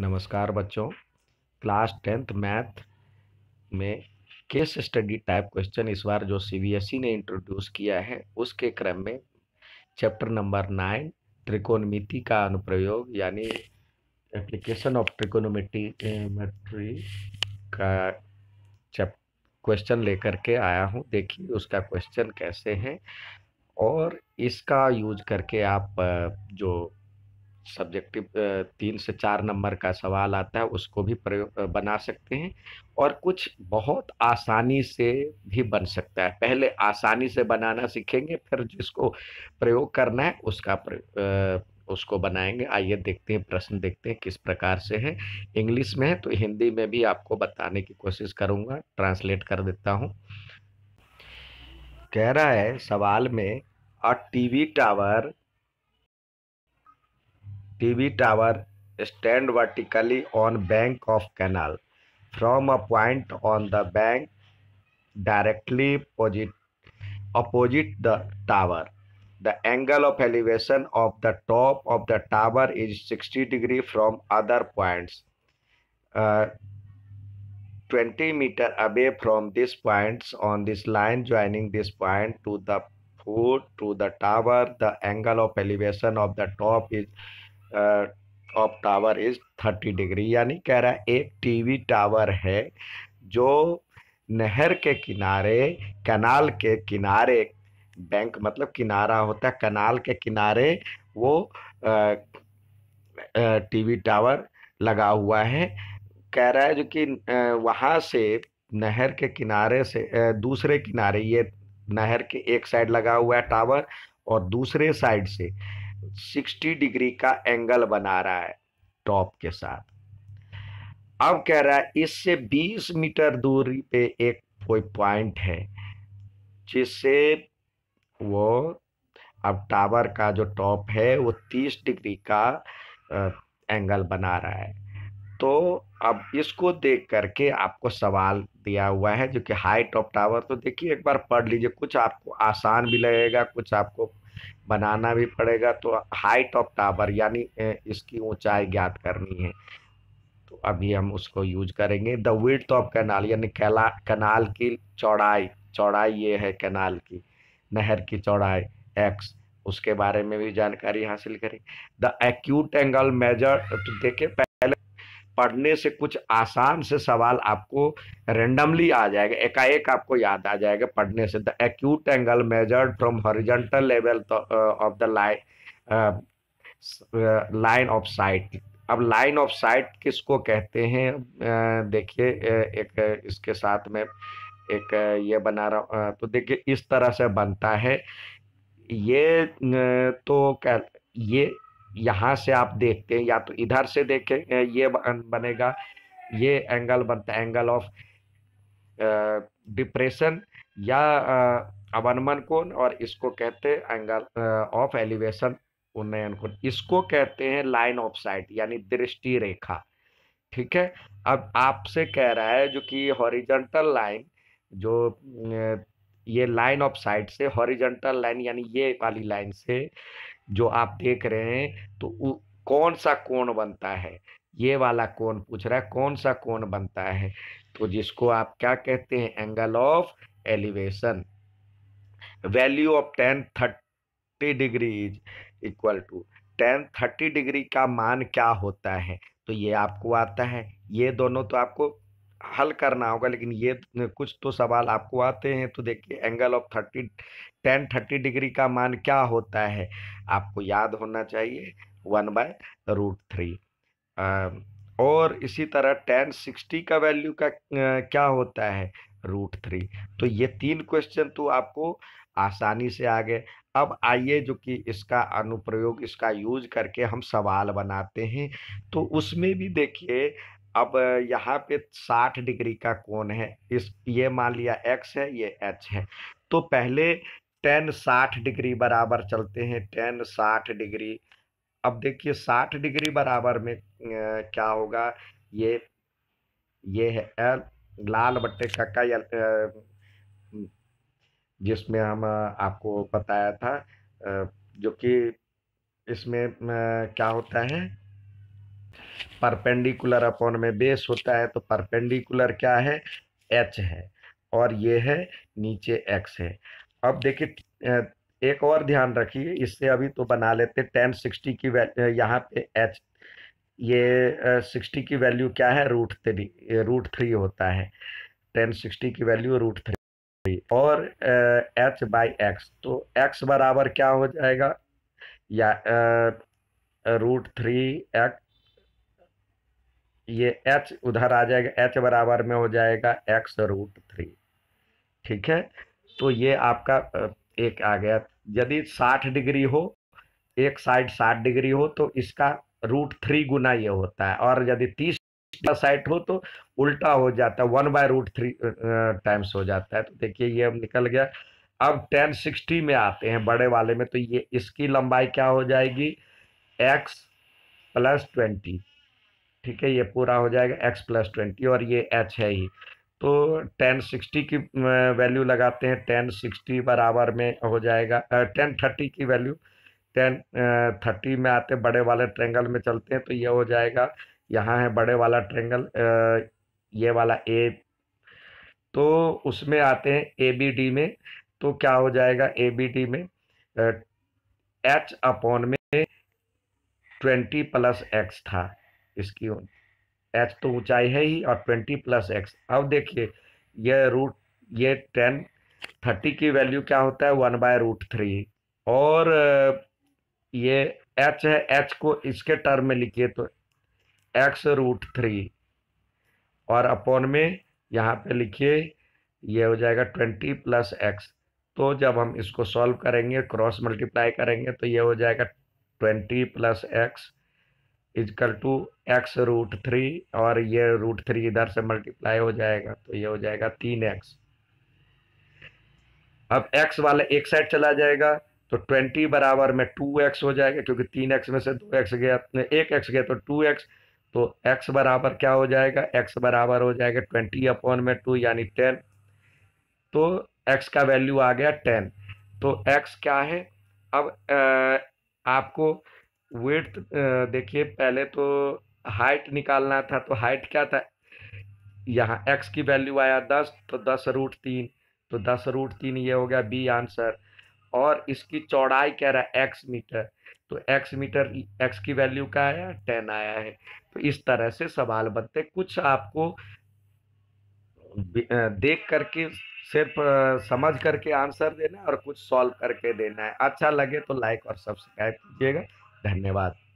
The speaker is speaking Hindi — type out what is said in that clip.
नमस्कार बच्चों क्लास टेंथ मैथ में केस स्टडी टाइप क्वेश्चन इस बार जो सीबीएसई e ने इंट्रोड्यूस किया है उसके क्रम में चैप्टर नंबर नाइन त्रिकोणमिति का अनुप्रयोग यानी एप्लीकेशन ऑफ ट्रिकोनोमेट्री मेट्री का चैप क्वेश्चन लेकर के आया हूँ देखिए उसका क्वेश्चन कैसे हैं और इसका यूज करके आप जो सब्जेक्टिव तीन से चार नंबर का सवाल आता है उसको भी प्रयोग बना सकते हैं और कुछ बहुत आसानी से भी बन सकता है पहले आसानी से बनाना सीखेंगे फिर जिसको प्रयोग करना है उसका प्रयोग उसको बनाएंगे आइए देखते हैं प्रश्न देखते हैं किस प्रकार से है इंग्लिश में है तो हिंदी में भी आपको बताने की कोशिश करूँगा ट्रांसलेट कर देता हूँ कह रहा है सवाल में a TV tower TV tower stand vertically on bank of canal from a point on the bank directly opposite, opposite the tower. The angle of elevation of the top of the tower is 60 degree from other points. Uh, 20 meter away from these points on this line joining this point to the foot to the tower the angle of elevation of the top is of tower is thirty degree यानी कह रहा है एक टीवी टावर है जो नहर के किनारे कनाल के किनारे बैंक मतलब किनारा होता है कनाल के किनारे वो टीवी टावर लगा हुआ है कह रहा है जो कि वहाँ से नहर के किनारे से दूसरे किनारे ये नहर के एक साइड लगा हुआ है टावर और दूसरे साइड से सिक्सटी डिग्री का एंगल बना रहा है टॉप के साथ अब कह रहा है इससे 20 मीटर दूरी पे एक कोई पॉइंट है जिससे वो अब टावर का जो टॉप है वो 30 डिग्री का एंगल बना रहा है तो अब इसको देख करके आपको सवाल दिया हुआ है जो कि हाइट ऑफ टावर तो देखिए एक बार पढ़ लीजिए कुछ आपको आसान भी लगेगा कुछ आपको बनाना भी पड़ेगा तो हाइट ऑफ टावर यानी इसकी ऊंचाई ज्ञात करनी है तो अभी हम उसको यूज करेंगे द विड्थ ऑफ कैनाल यानी कैनाल की चौड़ाई चौड़ाई ये है कैनाल की नहर की चौड़ाई एक्स उसके बारे में भी जानकारी हासिल करें द एक्यूट एंगल मेजर तो देखिए पढ़ने से कुछ आसान से सवाल आपको रेंडमली आ जाएगा एकाएक आपको याद आ जाएगा पढ़ने से the acute angle measured from horizontal level of the line line of sight अब लाइन ऑफ साइट किसको कहते हैं देखिए एक इसके साथ में एक ये बना रहा हूँ तो देखिए इस तरह से बनता है ये तो क्या ये यहाँ से आप देखते हैं या तो इधर से देखें ये बनेगा ये एंगल बनता है एंगल ऑफ डिप्रेशन या अवनमन कोण और इसको कहते हैं एंगल ऑफ एलिवेशन उन्नयन कोण इसको कहते हैं लाइन ऑफ साइट यानी दृष्टि रेखा ठीक है अब आपसे कह रहा है जो कि हॉरिजेंटल लाइन जो ये लाइन ऑफ साइट से हॉरिजेंटल लाइन यानी ये वाली लाइन से जो आप देख रहे हैं तो कौन सा कोण बनता है ये वाला कोण पूछ रहा है कौन सा कोण बनता है तो जिसको आप क्या कहते हैं angle of elevation value of tan thirty degree is equal to tan thirty degree का मान क्या होता है तो ये आपको आता है ये दोनों तो आपको हल करना होगा लेकिन ये कुछ तो सवाल आपको आते हैं तो देखिए angle of thirty tan thirty degree का मान क्या होता है आपको याद होना चाहिए वन बाय रूट थ्री और इसी तरह टेन सिक्सटी का वैल्यू का क्या होता है रूट थ्री तो ये तीन क्वेश्चन तो आपको आसानी से आ गए अब आइए जो कि इसका अनुप्रयोग इसका यूज करके हम सवाल बनाते हैं तो उसमें भी देखिए अब यहाँ पे 60 डिग्री का कोण है इस ये मान लिया एक्स है ये एच है तो पहले टेन साठ डिग्री बराबर चलते हैं टेन साठ डिग्री अब देखिए साठ डिग्री बराबर में क्या होगा ये ये है एल लाल बट्टे का जिसमें हम आपको बताया था जो कि इसमें क्या होता है परपेंडिकुलर अपॉन में बेस होता है तो परपेंडिकुलर क्या है एच है और ये है नीचे एक्स है अब देखिए एक और ध्यान रखिए इससे अभी तो बना लेते टेन सिक्सटी की वैल्यू यहाँ पे एच ये सिक्सटी की वैल्यू क्या है रूट थ्री रूट थ्री होता है टेन सिक्सटी की वैल्यू रूट थ्री और एच बाई एक्स तो एक्स बराबर क्या हो जाएगा या रूट थ्री एक्स ये एच उधर आ जाएगा एच बराबर में हो जाएगा एक्स रूट थ्री ठीक है तो ये आपका एक आ गया यदि साठ डिग्री हो एक साइड साठ डिग्री हो तो इसका रूट थ्री गुना ये होता है और यदि तीस साइड हो तो उल्टा हो जाता है one by root three times हो जाता है तो देखिए ये अब निकल गया अब टेन सिक्सटी में आते हैं बड़े वाले में तो ये इसकी लंबाई क्या हो जाएगी एक्स प्लस ट्वेंटी ठीक है ये पूरा हो जाएगा एक्स प्लस ट्वेंटी और ये एच है ही तो टेन सिक्सटी की वैल्यू लगाते हैं टेन सिक्सटी बराबर में हो जाएगा टेन थर्टी की वैल्यू टेन थर्टी में आते बड़े वाले ट्रेंगल में चलते हैं तो ये हो जाएगा यहाँ है बड़े वाला ट्रेंगल ये वाला ए तो उसमें आते हैं ए बी डी में तो क्या हो जाएगा ए बी डी में एच अपॉन में ट्वेंटी प्लस एक्स था इसकी एक्स तो ऊंचाई है ही और ट्वेंटी प्लस एक्स अब देखिए यह रूट ये टेन थर्टी की वैल्यू क्या होता है वन बाय रूट थ्री और ये एच है एच को इसके टर्म में लिखिए तो एक्स रूट थ्री और अपॉन में यहाँ पे लिखिए ये हो जाएगा ट्वेंटी प्लस एक्स तो जब हम इसको सॉल्व करेंगे क्रॉस मल्टीप्लाई करेंगे तो ये हो जाएगा twenty plus X equal to X root three और ये रूट थ्री इधर से मल्टीप्लाई हो जाएगा तो ये हो जाएगा तीन एक्स अब एक्स वाले एक साइड चला जाएगा तो ट्वेंटी बराबर में टू एक्स हो जाएगा क्योंकि तीन एक्स में से दो एक्स गया एक एक्स गया तो टू एक्स तो एक्स बराबर क्या हो जाएगा एक्स बराबर हो जाएगा ट्वेंटी अपॉन में टू यानी टेन तो एक्स का वैल्यू आ गया टेन तो एक्स क्या है अब आ, आपको वेट देखिए पहले तो हाइट निकालना था तो हाइट क्या था यहाँ एक्स की वैल्यू आया दस तो दस रूट तीन तो दस रूट तीन ये हो गया बी आंसर और इसकी चौड़ाई कह रहा है एक्स मीटर तो एक्स मीटर एक्स की वैल्यू क्या आया टेन आया है तो इस तरह से सवाल बनते कुछ आपको देख करके सिर्फ समझ करके आंसर देना है और कुछ सॉल्व करके देना है अच्छा लगे तो लाइक और सब्सक्राइब कीजिएगा धन्यवाद